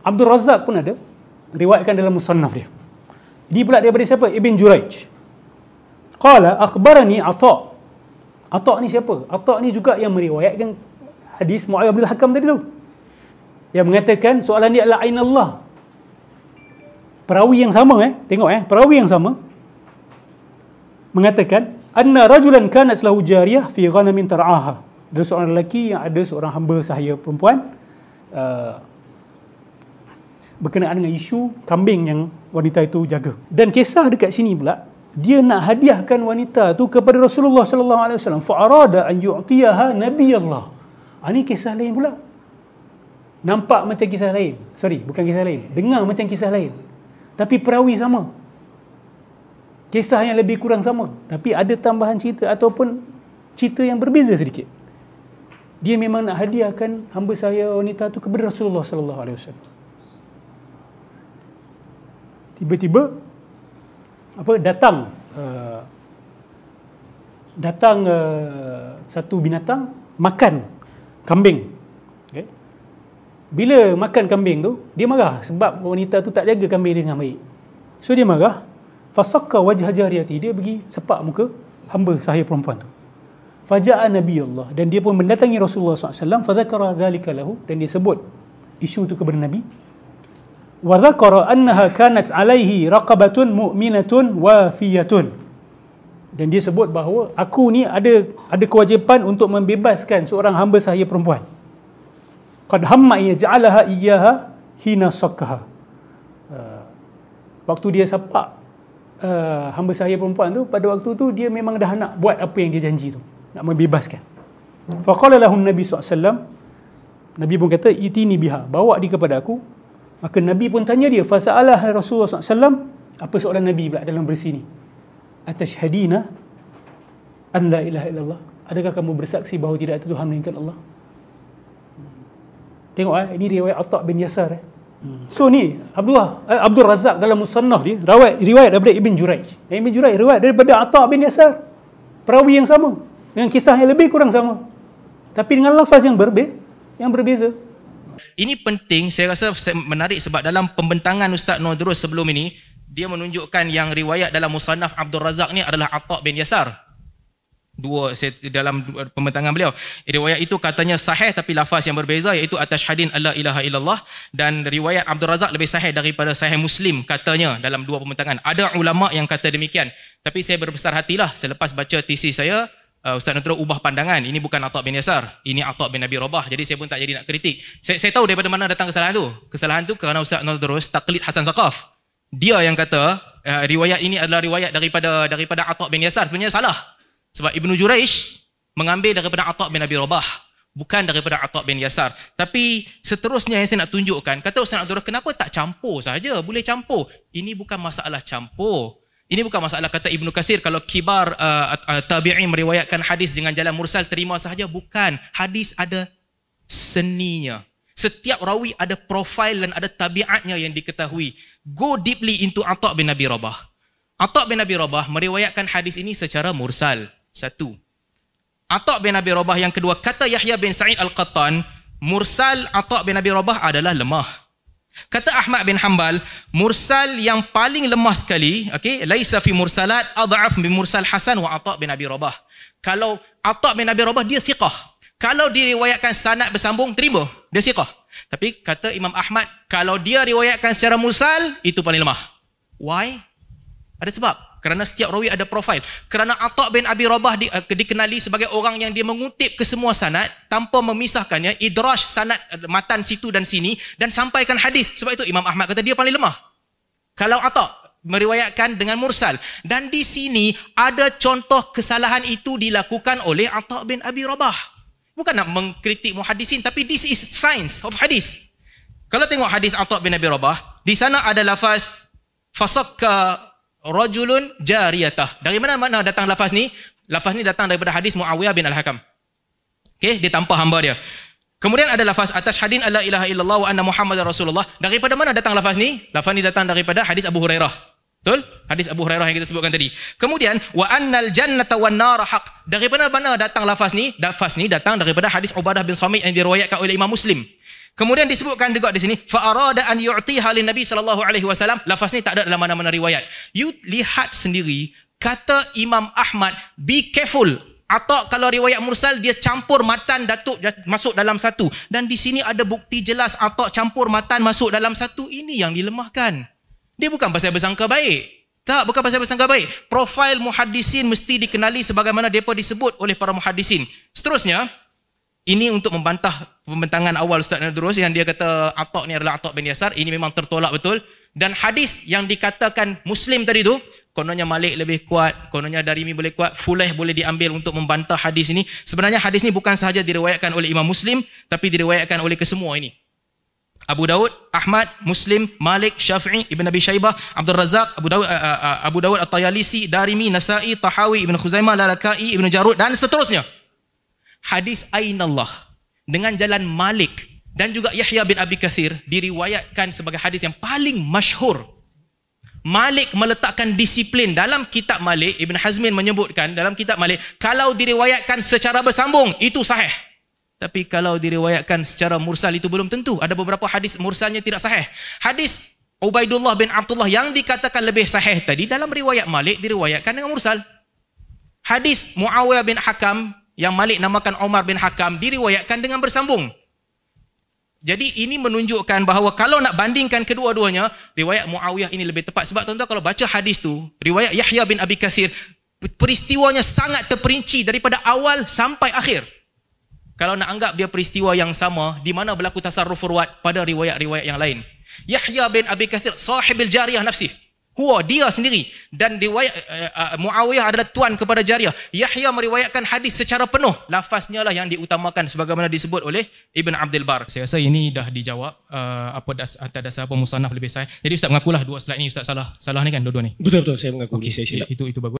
Abdul Razak pun ada riwayatkan dalam musannaf dia. Dia pula daripada siapa? Ibn Juraij. Qala akhbarani Atha. Atha ni siapa? Atha ni juga yang meriwayatkan hadis Muawiyah bin Hakam tadi tu. Yang mengatakan soalan ni adalah ain Allah. Perawi yang sama eh, tengok eh, perawi yang sama mengatakan anna rajulan kana lahu jariyah fi ghanamin tar'aha. Ada seorang lelaki yang ada seorang hamba sahaya perempuan uh, berkenaan dengan isu kambing yang wanita itu jaga. Dan kisah dekat sini pula, dia nak hadiahkan wanita itu kepada Rasulullah sallallahu alaihi wasallam. Fa'arada an yu'tiyaha Nabi Allah. Ini ah, kisah lain pula. Nampak macam kisah lain. Sorry, bukan kisah lain. Dengar macam kisah lain. Tapi perawi sama. Kisah yang lebih kurang sama. Tapi ada tambahan cerita ataupun cerita yang berbeza sedikit. Dia memang nak hadiahkan hamba saya wanita itu kepada Rasulullah sallallahu alaihi wasallam tiba-tiba apa datang uh, datang uh, satu binatang makan kambing. Okay. Bila makan kambing tu, dia marah sebab wanita tu tak jaga kambing dia dengan baik. So dia marah. Fasaka wajah jariati. Dia pergi sepak muka hamba sahaya perempuan tu. Faja'a Nabi Allah. Dan dia pun mendatangi Rasulullah SAW. Fadhakara dhalika lahu. Dan dia sebut isu tu kepada Nabi. وذكر أنها كانت عليه رقبة مؤمنة وافية dan dia sebut bahawa aku ni ada ada kewajipan untuk membebaskan seorang hamba saya perempuan qad hamma yaj'alaha iyyaha hina sakaha uh, waktu dia sepak uh, hamba saya perempuan tu pada waktu tu dia memang dah nak buat apa yang dia janji tu nak membebaskan faqala lahu nabi SAW Nabi pun kata itini biha bawa dia kepada aku Maka Nabi pun tanya dia, fasa'alah Rasulullah SAW, apa soalan Nabi pula dalam bersini? Atashhadina an la ilaha illallah. Adakah kamu bersaksi bahawa tidak ada Tuhan melainkan Allah? Tengok ah, ini riwayat Atta' bin Yasar eh. Hmm. So ni Abdullah eh, Abdul Razak dalam musannaf dia riwayat riwayat daripada Ibn Juraij. Ibn Juraij riwayat daripada Atta' bin Yasar. Perawi yang sama dengan kisah yang lebih kurang sama. Tapi dengan lafaz yang berbeza, yang berbeza. Ini penting, saya rasa menarik sebab dalam pembentangan Ustaz Nodrus sebelum ini, dia menunjukkan yang riwayat dalam Musannaf Abdul Razak ni adalah Atta' bin Yasar. Dua dalam pembentangan beliau. Riwayat itu katanya sahih tapi lafaz yang berbeza iaitu atas hadin Allah ilaha illallah dan riwayat Abdul Razak lebih sahih daripada sahih Muslim katanya dalam dua pembentangan. Ada ulama yang kata demikian. Tapi saya berbesar hatilah selepas baca tesis saya, uh, Ustaz Nutro ubah pandangan. Ini bukan Atta' bin Yasar. Ini Atta' bin Nabi Robah. Jadi saya pun tak jadi nak kritik. Saya, saya tahu daripada mana datang kesalahan tu. Kesalahan tu kerana Ustaz Nutro taklid Hasan Zakaf. Dia yang kata uh, riwayat ini adalah riwayat daripada daripada Atta' bin Yasar. Sebenarnya salah. Sebab Ibnu Juraish mengambil daripada Atta' bin Nabi Robah, Bukan daripada Atta' bin Yasar. Tapi seterusnya yang saya nak tunjukkan. Kata Ustaz Nutro kenapa tak campur saja? Boleh campur. Ini bukan masalah campur. Ini bukan masalah kata Ibn Kathir kalau kibar uh, uh, tabi'in meriwayatkan hadis dengan jalan mursal terima sahaja bukan hadis ada seninya. Setiap rawi ada profil dan ada tabiatnya yang diketahui. Go deeply into Atha bin Nabi Rabah. Atha bin Nabi Rabah meriwayatkan hadis ini secara mursal. Satu. Atha bin Nabi Rabah yang kedua kata Yahya bin Sa'id Al-Qattan, mursal Atha bin Nabi Rabah adalah lemah. Kata Ahmad bin Hanbal, mursal yang paling lemah sekali, okey, laisa fi mursalat adhaf min mursal Hasan wa Atha bin Abi Rabah. Kalau Atha bin Abi Rabah dia siqah. Kalau diriwayatkan sanad bersambung terima, dia siqah. Tapi kata Imam Ahmad, kalau dia riwayatkan secara mursal itu paling lemah. Why? Ada sebab kerana setiap rawi ada profil kerana Atta bin Abi Rabah di, uh, dikenali sebagai orang yang dia mengutip ke semua sanad tanpa memisahkannya idrash sanad uh, matan situ dan sini dan sampaikan hadis sebab itu Imam Ahmad kata dia paling lemah kalau Atta meriwayatkan dengan mursal dan di sini ada contoh kesalahan itu dilakukan oleh Atta bin Abi Rabah bukan nak mengkritik muhadisin tapi this is science of hadis kalau tengok hadis Atta bin Abi Rabah di sana ada lafaz fasakka rajulun jariyatah. Dari mana makna datang lafaz ni? Lafaz ni datang daripada hadis Muawiyah bin Al-Hakam. Okey, dia tanpa hamba dia. Kemudian ada lafaz atas hadin alla ilaha illallah wa anna muhammadar rasulullah. Daripada mana datang lafaz ni? Lafaz ni datang daripada hadis Abu Hurairah. Betul? Hadis Abu Hurairah yang kita sebutkan tadi. Kemudian wa annal jannata wan nar haq. Daripada mana datang lafaz ni? Lafaz ni datang daripada hadis Ubadah bin Samit yang diriwayatkan oleh Imam Muslim. Kemudian disebutkan juga di sini fa arada an yu'tiha lin nabi sallallahu alaihi wasallam lafaz ni tak ada dalam mana-mana riwayat. You lihat sendiri kata Imam Ahmad be careful atau kalau riwayat mursal dia campur matan datuk masuk dalam satu dan di sini ada bukti jelas atau campur matan masuk dalam satu ini yang dilemahkan. Dia bukan pasal bersangka baik. Tak, bukan pasal bersangka baik. Profil muhadisin mesti dikenali sebagaimana depa disebut oleh para muhadisin. Seterusnya, ini untuk membantah pembentangan awal Ustaz Nadrus yang dia kata Atok ni adalah Atok bin Yasar. Ini memang tertolak betul. Dan hadis yang dikatakan Muslim tadi tu, kononnya Malik lebih kuat, kononnya Darimi boleh kuat, Fulaih boleh diambil untuk membantah hadis ini. Sebenarnya hadis ini bukan sahaja diriwayatkan oleh Imam Muslim, tapi diriwayatkan oleh kesemua ini. Abu Daud, Ahmad, Muslim, Malik, Syafi'i, Ibn Abi Shaybah, Abdul Razak, Abu Daud, eh, eh, eh, Daud At-Tayalisi, Darimi, Nasai, Tahawi, Ibn Khuzaimah, Lalakai, Ibn Jarud dan seterusnya hadis Ainallah dengan jalan Malik dan juga Yahya bin Abi Kathir diriwayatkan sebagai hadis yang paling masyhur. Malik meletakkan disiplin dalam kitab Malik, Ibn Hazmin menyebutkan dalam kitab Malik, kalau diriwayatkan secara bersambung, itu sahih. Tapi kalau diriwayatkan secara mursal itu belum tentu. Ada beberapa hadis mursalnya tidak sahih. Hadis Ubaidullah bin Abdullah yang dikatakan lebih sahih tadi dalam riwayat Malik diriwayatkan dengan mursal. Hadis Muawiyah bin Hakam yang Malik namakan Omar bin Hakam diriwayatkan dengan bersambung. Jadi ini menunjukkan bahawa kalau nak bandingkan kedua-duanya, riwayat Muawiyah ini lebih tepat. Sebab tuan-tuan kalau baca hadis tu, riwayat Yahya bin Abi Kathir, peristiwanya sangat terperinci daripada awal sampai akhir. Kalau nak anggap dia peristiwa yang sama, di mana berlaku tasarruf furwat pada riwayat-riwayat yang lain. Yahya bin Abi Kathir, sahibil jariah nafsi. Huwa dia sendiri dan riwayat uh, uh, Muawiyah adalah tuan kepada Jariah. Yahya meriwayatkan hadis secara penuh. Lafaznya lah yang diutamakan sebagaimana disebut oleh Ibn Abdul Bar. Saya rasa ini dah dijawab uh, apa das, atas dasar apa lebih saya. Jadi ustaz mengakulah dua slide ini ustaz salah. Salah ni kan dua-dua ni. Betul betul saya mengaku okay, saya Itu itu bagus.